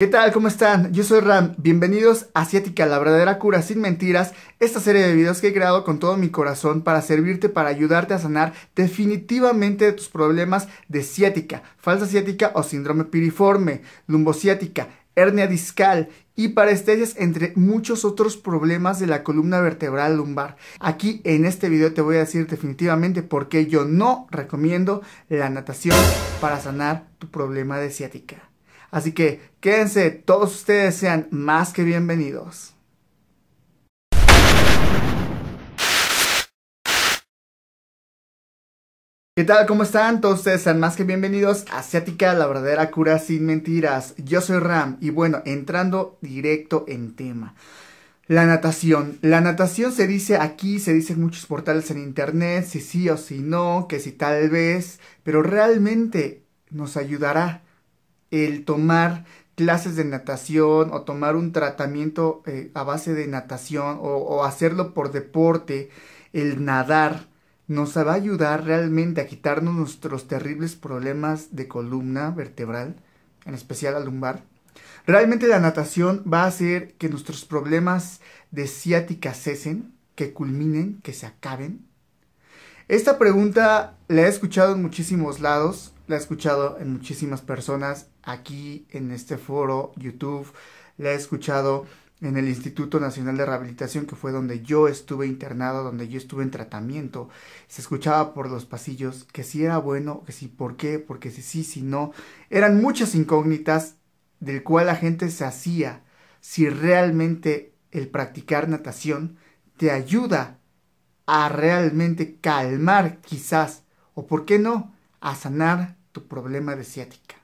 ¿Qué tal? ¿Cómo están? Yo soy Ram. Bienvenidos a Ciática, la verdadera cura sin mentiras, esta serie de videos que he creado con todo mi corazón para servirte, para ayudarte a sanar definitivamente de tus problemas de ciática, falsa ciática o síndrome piriforme, lumbociática, hernia discal, Y parestesias entre muchos otros problemas de la columna vertebral lumbar. Aquí en este video te voy a decir definitivamente por qué yo no recomiendo la natación para sanar tu problema de ciática. Así que quédense, todos ustedes sean más que bienvenidos. ¿Qué tal? ¿Cómo están? Todos ustedes sean más que bienvenidos a Asiática, la verdadera cura sin mentiras. Yo soy Ram y bueno, entrando directo en tema. La natación. La natación se dice aquí, se dice en muchos portales en internet, si sí o si no, que si tal vez, pero realmente nos ayudará el tomar clases de natación o tomar un tratamiento eh, a base de natación o, o hacerlo por deporte, el nadar, nos va a ayudar realmente a quitarnos nuestros terribles problemas de columna vertebral, en especial la lumbar. Realmente la natación va a hacer que nuestros problemas de ciática cesen, que culminen, que se acaben. Esta pregunta la he escuchado en muchísimos lados la he escuchado en muchísimas personas aquí en este foro, YouTube, la he escuchado en el Instituto Nacional de Rehabilitación, que fue donde yo estuve internado, donde yo estuve en tratamiento. Se escuchaba por los pasillos que si era bueno, que si por qué, porque si sí, si no. Eran muchas incógnitas del cual la gente se hacía si realmente el practicar natación te ayuda a realmente calmar quizás, o por qué no, a sanar problema de ciática.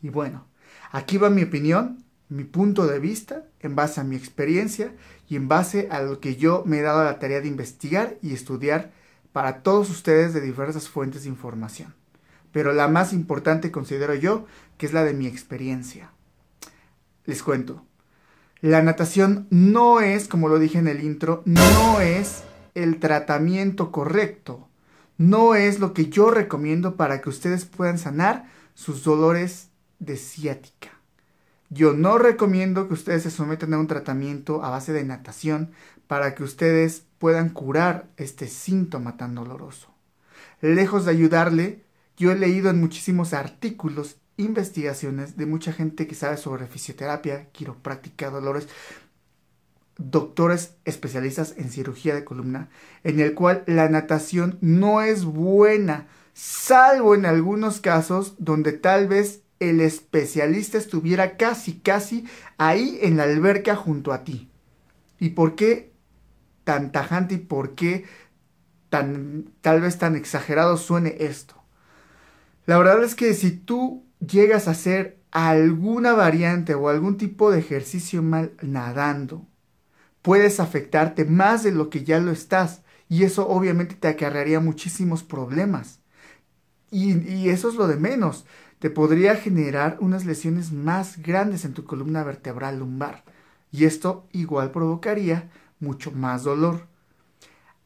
Y bueno, aquí va mi opinión, mi punto de vista, en base a mi experiencia y en base a lo que yo me he dado la tarea de investigar y estudiar para todos ustedes de diversas fuentes de información. Pero la más importante considero yo que es la de mi experiencia. Les cuento, la natación no es, como lo dije en el intro, no es el tratamiento correcto no es lo que yo recomiendo para que ustedes puedan sanar sus dolores de ciática. Yo no recomiendo que ustedes se sometan a un tratamiento a base de natación para que ustedes puedan curar este síntoma tan doloroso. Lejos de ayudarle, yo he leído en muchísimos artículos, investigaciones de mucha gente que sabe sobre fisioterapia, quiropráctica, dolores, doctores especialistas en cirugía de columna, en el cual la natación no es buena, salvo en algunos casos donde tal vez el especialista estuviera casi, casi ahí en la alberca junto a ti. ¿Y por qué tan tajante y por qué tal vez tan exagerado suene esto? La verdad es que si tú llegas a hacer alguna variante o algún tipo de ejercicio mal nadando, puedes afectarte más de lo que ya lo estás y eso obviamente te acarrearía muchísimos problemas. Y, eso es lo de menos. Te podría generar unas lesiones más grandes en tu columna vertebral lumbar y esto igual provocaría mucho más dolor.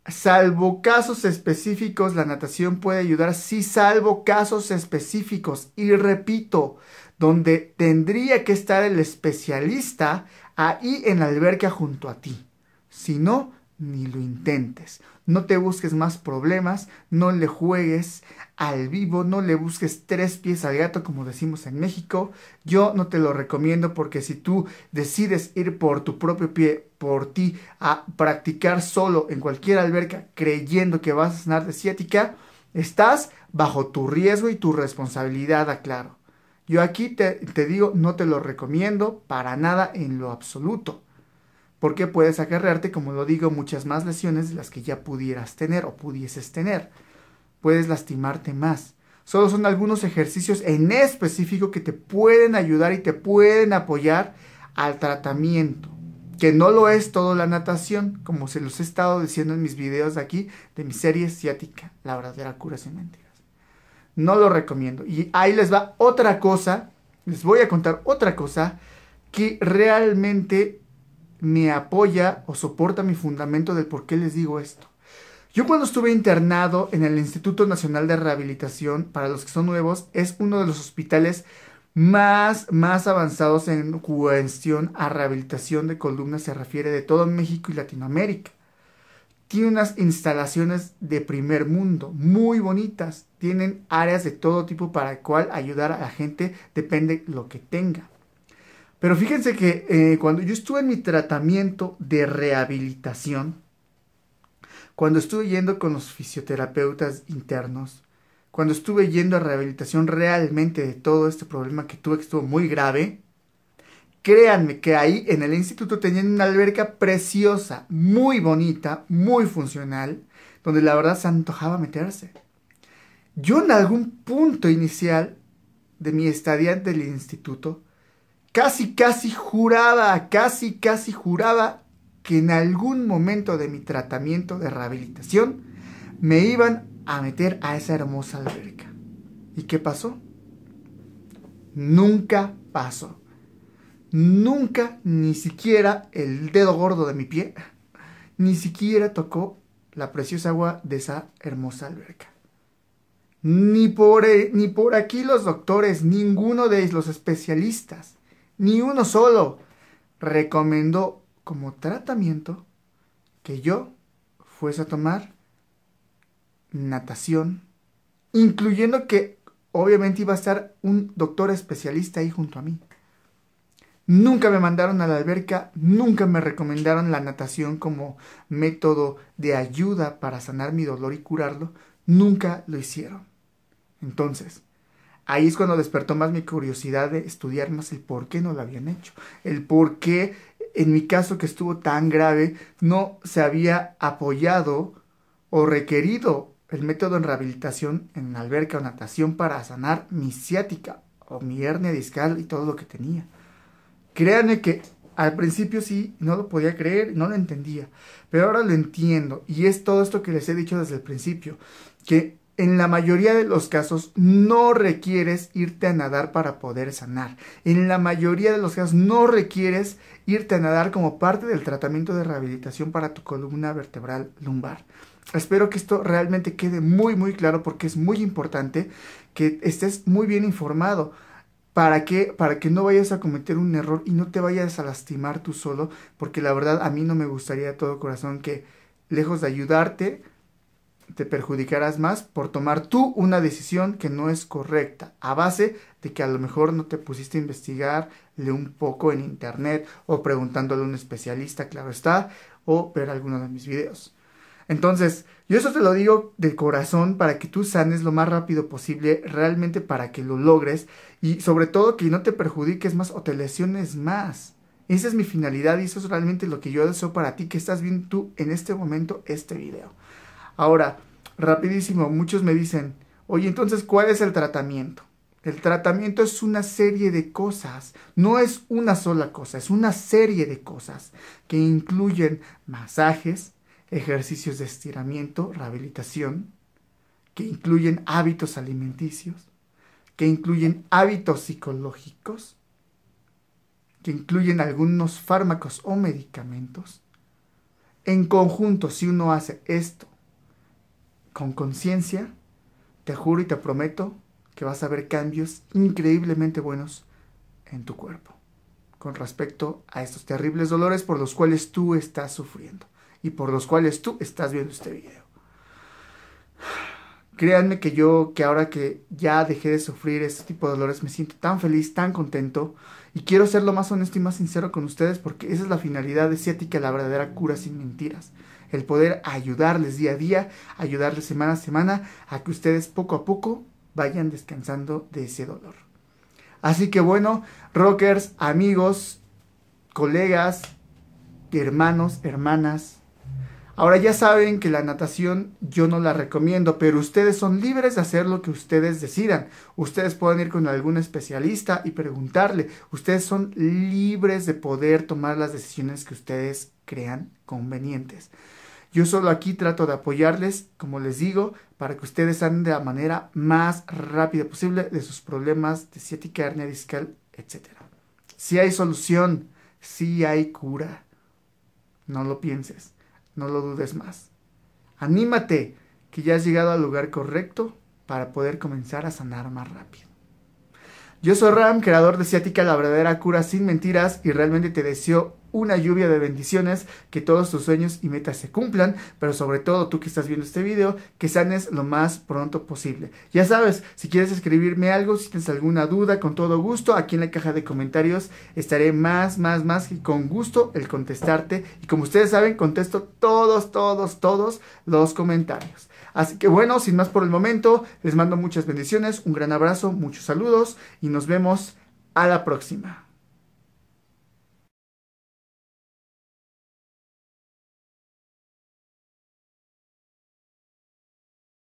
Salvo casos específicos, la natación puede ayudar, sí, salvo casos específicos. Y repito, donde tendría que estar el especialista ahí en la alberca junto a ti. Si no, ni lo intentes. No te busques más problemas, no le juegues al vivo, no le busques tres pies al gato como decimos en México. Yo no te lo recomiendo porque si tú decides ir por tu propio pie, por ti, a practicar solo en cualquier alberca creyendo que vas a sanar de ciática, estás bajo tu riesgo y tu responsabilidad, aclaro. Yo aquí te, digo, no te lo recomiendo para nada en lo absoluto, porque puedes agarrarte, como lo digo, muchas más lesiones de las que ya pudieras tener o pudieses tener. Puedes lastimarte más. Solo son algunos ejercicios en específico que te pueden ayudar y te pueden apoyar al tratamiento que no lo es todo la natación, como se los he estado diciendo en mis videos de aquí, de mi serie ciática la verdadera cura sin mentiras. No lo recomiendo. Y ahí les va otra cosa, les voy a contar otra cosa que realmente me apoya o soporta mi fundamento del por qué les digo esto. Yo cuando estuve internado en el Instituto Nacional de Rehabilitación, para los que son nuevos, es uno de los hospitales más, más avanzados en cuestión a rehabilitación de columnas se refiere de todo México y Latinoamérica tiene unas instalaciones de primer mundo, muy bonitas. Tienen áreas de todo tipo para el cual ayudar a la gente, depende lo que tenga. Pero fíjense que eh, cuando yo estuve en mi tratamiento de rehabilitación, cuando estuve yendo con los fisioterapeutas internos, cuando estuve yendo a rehabilitación realmente de todo este problema que tuve, que estuvo muy grave, Créanme que ahí en el instituto tenían una alberca preciosa, muy bonita, muy funcional, donde la verdad se antojaba meterse. Yo en algún punto inicial de mi estadía del instituto, casi casi juraba, casi casi juraba que en algún momento de mi tratamiento de rehabilitación me iban a meter a esa hermosa alberca. ¿Y qué pasó? Nunca pasó. Nunca, ni siquiera el dedo gordo de mi pie, ni siquiera tocó la preciosa agua de esa hermosa alberca. Ni por, eh, ni por aquí los doctores, ninguno de los especialistas, ni uno solo, recomendó como tratamiento que yo fuese a tomar natación, incluyendo que obviamente iba a estar un doctor especialista ahí junto a mí. Nunca me mandaron a la alberca, nunca me recomendaron la natación como método de ayuda para sanar mi dolor y curarlo, nunca lo hicieron. Entonces, ahí es cuando despertó más mi curiosidad de estudiar más el por qué no lo habían hecho, el por qué en mi caso que estuvo tan grave no se había apoyado o requerido el método en rehabilitación en alberca o natación para sanar mi ciática o mi hernia discal y todo lo que tenía. Créanme que al principio sí, no lo podía creer, no lo entendía, pero ahora lo entiendo y es todo esto que les he dicho desde el principio, que en la mayoría de los casos no requieres irte a nadar para poder sanar. En la mayoría de los casos no requieres irte a nadar como parte del tratamiento de rehabilitación para tu columna vertebral lumbar. Espero que esto realmente quede muy muy claro porque es muy importante que estés muy bien informado para que, para que no vayas a cometer un error y no te vayas a lastimar tú solo, porque la verdad a mí no me gustaría de todo corazón que, lejos de ayudarte, te perjudicaras más por tomar tú una decisión que no es correcta, a base de que a lo mejor no te pusiste a investigarle un poco en internet o preguntándole a un especialista, claro está, o ver alguno de mis videos. Entonces, yo eso te lo digo de corazón para que tú sanes lo más rápido posible, realmente para que lo logres y sobre todo que no te perjudiques más o te lesiones más. Esa es mi finalidad y eso es realmente lo que yo deseo para ti que estás viendo tú en este momento este video. Ahora, rapidísimo, muchos me dicen, oye, entonces, ¿cuál es el tratamiento? El tratamiento es una serie de cosas, no es una sola cosa, es una serie de cosas que incluyen masajes, ejercicios de estiramiento, rehabilitación, que incluyen hábitos alimenticios, que incluyen hábitos psicológicos, que incluyen algunos fármacos o medicamentos. En conjunto, si uno hace esto con conciencia, te juro y te prometo que vas a ver cambios increíblemente buenos en tu cuerpo con respecto a estos terribles dolores por los cuales tú estás sufriendo y por los cuales tú estás viendo este video. Créanme que yo, que ahora que ya dejé de sufrir este tipo de dolores, me siento tan feliz, tan contento y quiero ser lo más honesto y más sincero con ustedes porque esa es la finalidad de Cética, la verdadera cura sin mentiras. El poder ayudarles día a día, ayudarles semana a semana a que ustedes poco a poco vayan descansando de ese dolor. Así que bueno, rockers, amigos, colegas, hermanos, hermanas, Ahora ya saben que la natación yo no la recomiendo, pero ustedes son libres de hacer lo que ustedes decidan. Ustedes pueden ir con algún especialista y preguntarle. Ustedes son libres de poder tomar las decisiones que ustedes crean convenientes. Yo solo aquí trato de apoyarles, como les digo, para que ustedes anden de la manera más rápida posible de sus problemas de ciática, hernia discal, etc. Si hay solución, si hay cura, no lo pienses no lo dudes más. Anímate que ya has llegado al lugar correcto para poder comenzar a sanar más rápido. Yo soy Ram, creador de Ciática, la verdadera cura sin mentiras, y realmente te deseo una lluvia de bendiciones, que todos tus sueños y metas se cumplan, pero sobre todo tú que estás viendo este video, que sanes lo más pronto posible. Ya sabes, si quieres escribirme algo, si tienes alguna duda, con todo gusto, aquí en la caja de comentarios estaré más, más, más y con gusto el contestarte. Y como ustedes saben, contesto todos, todos, todos los comentarios. Así que bueno, sin más por el momento, les mando muchas bendiciones, un gran abrazo, muchos saludos y nos vemos a la próxima.